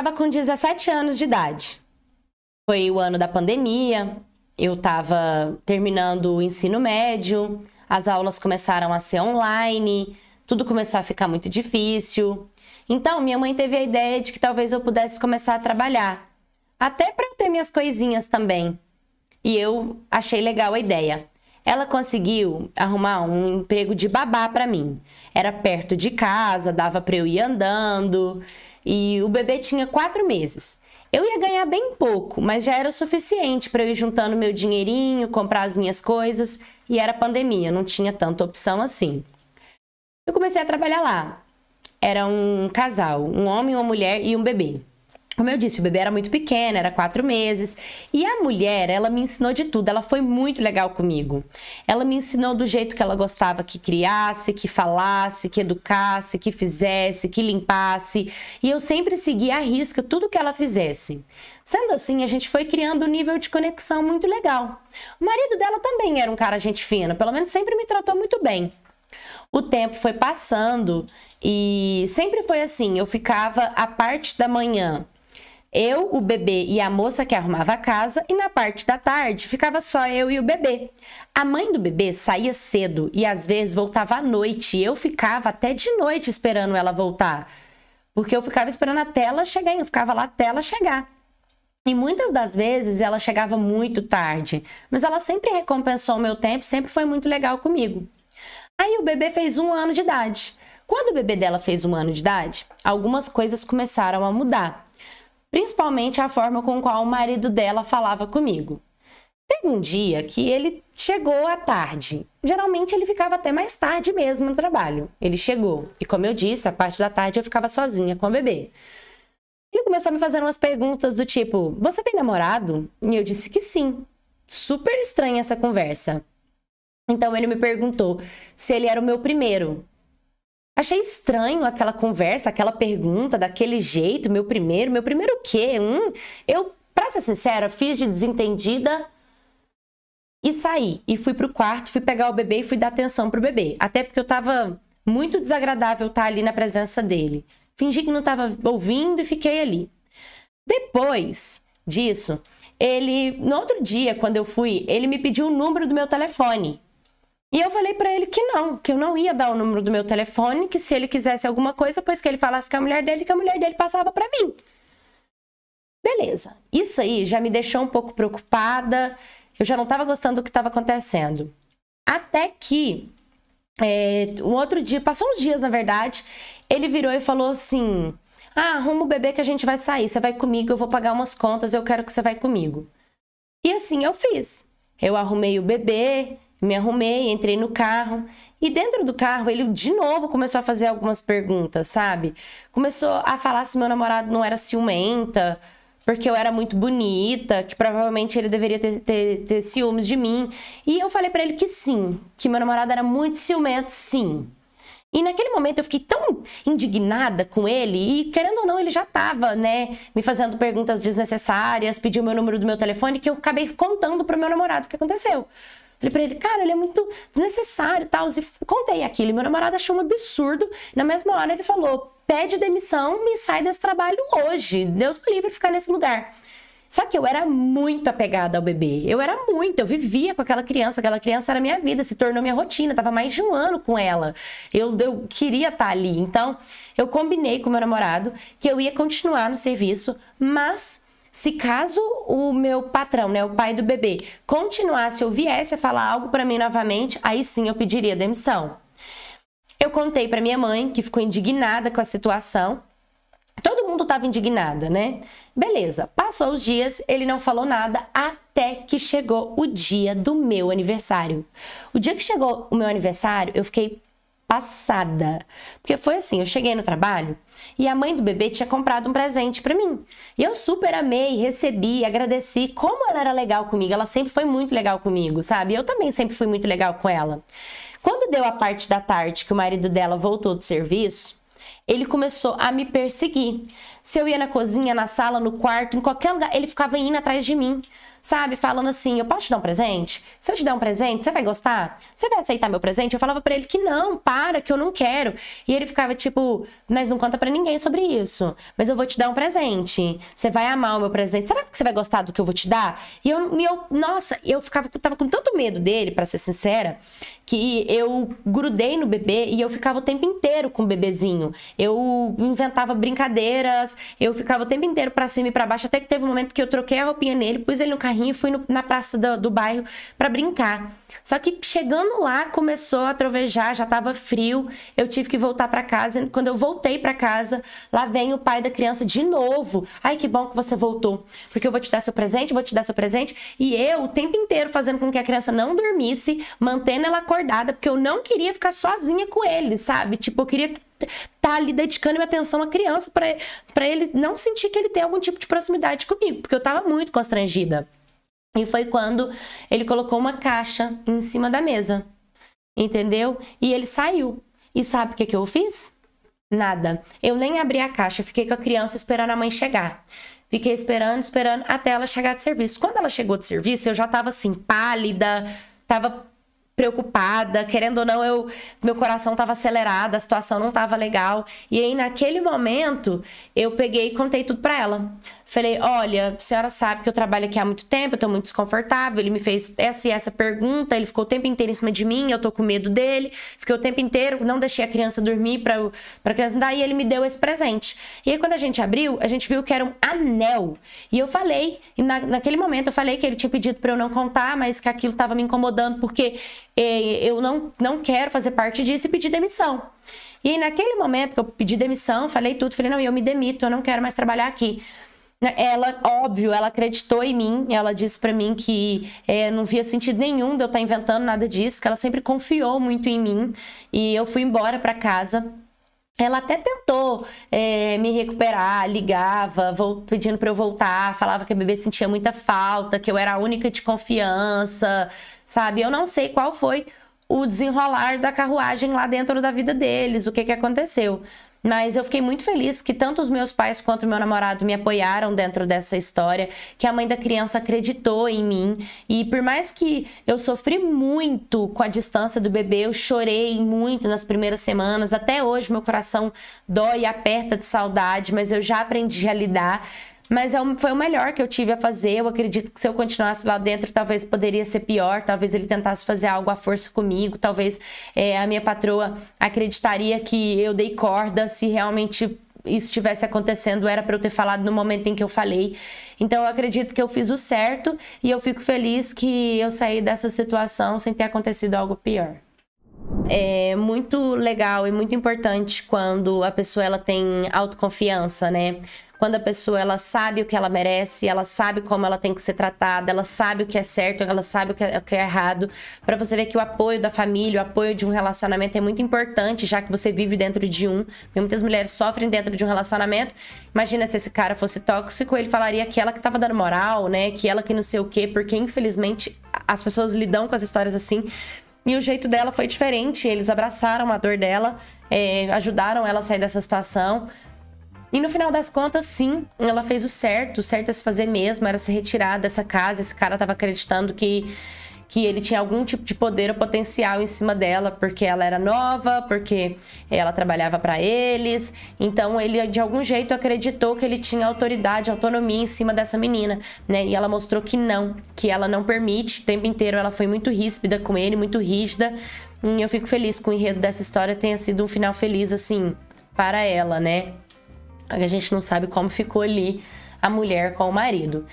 estava com 17 anos de idade. Foi o ano da pandemia, eu estava terminando o ensino médio, as aulas começaram a ser online, tudo começou a ficar muito difícil. Então, minha mãe teve a ideia de que talvez eu pudesse começar a trabalhar, até para eu ter minhas coisinhas também. E eu achei legal a ideia. Ela conseguiu arrumar um emprego de babá para mim. Era perto de casa, dava para eu ir andando e o bebê tinha quatro meses. Eu ia ganhar bem pouco, mas já era o suficiente para eu ir juntando meu dinheirinho, comprar as minhas coisas, e era pandemia, não tinha tanta opção assim. Eu comecei a trabalhar lá. Era um casal, um homem, uma mulher e um bebê. Como eu disse, o bebê era muito pequeno, era quatro meses. E a mulher, ela me ensinou de tudo. Ela foi muito legal comigo. Ela me ensinou do jeito que ela gostava que criasse, que falasse, que educasse, que fizesse, que limpasse. E eu sempre segui a risca tudo que ela fizesse. Sendo assim, a gente foi criando um nível de conexão muito legal. O marido dela também era um cara gente fina, pelo menos sempre me tratou muito bem. O tempo foi passando e sempre foi assim: eu ficava a parte da manhã eu, o bebê e a moça que arrumava a casa, e na parte da tarde ficava só eu e o bebê. A mãe do bebê saía cedo e às vezes voltava à noite, e eu ficava até de noite esperando ela voltar, porque eu ficava esperando a tela chegar, eu ficava lá até ela chegar. E muitas das vezes ela chegava muito tarde, mas ela sempre recompensou o meu tempo, sempre foi muito legal comigo. Aí o bebê fez um ano de idade. Quando o bebê dela fez um ano de idade, algumas coisas começaram a mudar principalmente a forma com qual o marido dela falava comigo. Teve um dia que ele chegou à tarde. Geralmente ele ficava até mais tarde mesmo no trabalho. Ele chegou e, como eu disse, a parte da tarde eu ficava sozinha com o bebê. Ele começou a me fazer umas perguntas do tipo: Você tem namorado? E eu disse que sim. Super estranha essa conversa. Então ele me perguntou se ele era o meu primeiro. Achei estranho aquela conversa, aquela pergunta daquele jeito, meu primeiro, meu primeiro o quê? Hum, eu, pra ser sincera, fiz de desentendida e saí. E fui pro quarto, fui pegar o bebê e fui dar atenção pro bebê. Até porque eu tava muito desagradável estar tá ali na presença dele. Fingi que não tava ouvindo e fiquei ali. Depois disso, ele, no outro dia, quando eu fui, ele me pediu o número do meu telefone. E eu falei para ele que não, que eu não ia dar o número do meu telefone, que se ele quisesse alguma coisa, pois que ele falasse com a mulher dele, que a mulher dele passava para mim. Beleza. Isso aí já me deixou um pouco preocupada. Eu já não estava gostando do que estava acontecendo. Até que é, um outro dia, passou uns dias na verdade, ele virou e falou assim: Ah, arruma o bebê que a gente vai sair. Você vai comigo, eu vou pagar umas contas, eu quero que você vai comigo. E assim eu fiz. Eu arrumei o bebê, me arrumei, entrei no carro e dentro do carro ele de novo começou a fazer algumas perguntas, sabe? Começou a falar se meu namorado não era ciumenta, porque eu era muito bonita, que provavelmente ele deveria ter, ter, ter ciúmes de mim. E eu falei para ele que sim, que meu namorado era muito ciumento, sim. E naquele momento eu fiquei tão indignada com ele, e querendo ou não, ele já estava, né, me fazendo perguntas desnecessárias, pediu meu número do meu telefone, que eu acabei contando pro meu namorado o que aconteceu. Falei pra ele, cara, ele é muito desnecessário e tal. E contei aquilo. meu namorado achou um absurdo. Na mesma hora ele falou: pede demissão, me sai desse trabalho hoje. Deus me livre de ficar nesse lugar. Só que eu era muito apegada ao bebê. Eu era muito, eu vivia com aquela criança. Aquela criança era minha vida, se tornou minha rotina. tava mais de um ano com ela. Eu, eu queria estar tá ali. Então, eu combinei com meu namorado que eu ia continuar no serviço, mas se caso o meu patrão, né, o pai do bebê, continuasse ou viesse a falar algo para mim novamente, aí sim eu pediria demissão. Eu contei para minha mãe, que ficou indignada com a situação. Todo mundo estava indignada, né? Beleza. Passou os dias, ele não falou nada até que chegou o dia do meu aniversário. O dia que chegou o meu aniversário, eu fiquei passada. Porque foi assim, eu cheguei no trabalho e a mãe do bebê tinha comprado um presente para mim. E eu super amei, recebi, agradeci. Como ela era legal comigo, ela sempre foi muito legal comigo, sabe? Eu também sempre fui muito legal com ela. Quando deu a parte da tarde que o marido dela voltou do serviço, ele começou a me perseguir. Se eu ia na cozinha, na sala, no quarto, em qualquer lugar, ele ficava indo atrás de mim sabe? Falando assim: eu posso te dar um presente? Se eu te der um presente, você vai gostar? Você vai aceitar meu presente? Eu falava para ele que não, para, que eu não quero. E ele ficava tipo: mas não conta para ninguém sobre isso. Mas eu vou te dar um presente. Você vai amar o meu presente. Será que você vai gostar do que eu vou te dar? E eu, e eu nossa, eu ficava tava com tanto medo dele, para ser sincera, que eu grudei no bebê e eu ficava o tempo inteiro com o bebezinho. Eu inventava brincadeiras, eu ficava o tempo inteiro para cima e para baixo, até que teve um momento que eu troquei a roupinha nele, pus ele no carro carrinho e fui no, na praça do, do bairro para brincar. Só que chegando lá, começou a trovejar, já tava frio, eu tive que voltar para casa. Quando eu voltei para casa, lá vem o pai da criança de novo. Ai, que bom que você voltou, porque eu vou te dar seu presente, vou te dar seu presente. E eu, o tempo inteiro, fazendo com que a criança não dormisse, mantendo ela acordada, porque eu não queria ficar sozinha com ele, sabe? Tipo, eu queria tá ali dedicando minha atenção à criança para ele não sentir que ele tem algum tipo de proximidade comigo, porque eu tava muito constrangida. E foi quando ele colocou uma caixa em cima da mesa, entendeu? E ele saiu. E sabe o que, que eu fiz? Nada. Eu nem abri a caixa, fiquei com a criança esperando a mãe chegar. Fiquei esperando, esperando até ela chegar de serviço. Quando ela chegou de serviço, eu já tava assim, pálida, tava preocupada, querendo ou não, eu, meu coração estava acelerado, a situação não estava legal. E aí, naquele momento, eu peguei e contei tudo para ela. Falei: olha, a senhora sabe que eu trabalho aqui há muito tempo, eu tô muito desconfortável. Ele me fez essa e essa pergunta, ele ficou o tempo inteiro em cima de mim, eu tô com medo dele. Fiquei o tempo inteiro, não deixei a criança dormir pra, pra criança. andar e ele me deu esse presente. E aí, quando a gente abriu, a gente viu que era um anel. E eu falei, e na, naquele momento eu falei que ele tinha pedido para eu não contar, mas que aquilo tava me incomodando porque eh, eu não, não quero fazer parte disso e pedi demissão. E aí, naquele momento que eu pedi demissão, falei tudo, falei, não, eu me demito, eu não quero mais trabalhar aqui. Ela, óbvio, ela acreditou em mim, ela disse para mim que é, não via sentido nenhum de eu estar tá inventando nada disso, que ela sempre confiou muito em mim e eu fui embora para casa. Ela até tentou é, me recuperar, ligava, vou, pedindo para eu voltar, falava que a bebê sentia muita falta, que eu era a única de confiança, sabe? Eu não sei qual foi o desenrolar da carruagem lá dentro da vida deles, o que, que aconteceu. Mas eu fiquei muito feliz que tanto os meus pais quanto o meu namorado me apoiaram dentro dessa história, que a mãe da criança acreditou em mim. E por mais que eu sofri muito com a distância do bebê, eu chorei muito nas primeiras semanas, até hoje meu coração dói e aperta de saudade, mas eu já aprendi a lidar. Mas é um, foi o melhor que eu tive a fazer. Eu acredito que se eu continuasse lá dentro, talvez poderia ser pior. Talvez ele tentasse fazer algo à força comigo. Talvez é, a minha patroa acreditaria que eu dei corda se realmente isso estivesse acontecendo, era para eu ter falado no momento em que eu falei. Então eu acredito que eu fiz o certo e eu fico feliz que eu saí dessa situação sem ter acontecido algo pior é muito legal e muito importante quando a pessoa ela tem autoconfiança, né? Quando a pessoa ela sabe o que ela merece, ela sabe como ela tem que ser tratada, ela sabe o que é certo, ela sabe o que é, o que é errado. Para você ver que o apoio da família, o apoio de um relacionamento é muito importante, já que você vive dentro de um. Porque muitas mulheres sofrem dentro de um relacionamento. Imagina se esse cara fosse tóxico, ele falaria que ela que tava dando moral, né? Que ela que não sei o quê, porque infelizmente as pessoas lidam com as histórias assim e o jeito dela foi diferente. Eles abraçaram a dor dela, é, ajudaram ela a sair dessa situação. E no final das contas, sim, ela fez o certo. O certo é se fazer mesmo, era se retirar dessa casa. Esse cara tava acreditando que que ele tinha algum tipo de poder ou potencial em cima dela, porque ela era nova, porque ela trabalhava para eles. Então ele de algum jeito acreditou que ele tinha autoridade, autonomia em cima dessa menina, né? E ela mostrou que não, que ela não permite. O tempo inteiro ela foi muito ríspida com ele, muito rígida. E eu fico feliz com o enredo dessa história tenha sido um final feliz assim para ela, né? A gente não sabe como ficou ali a mulher com o marido.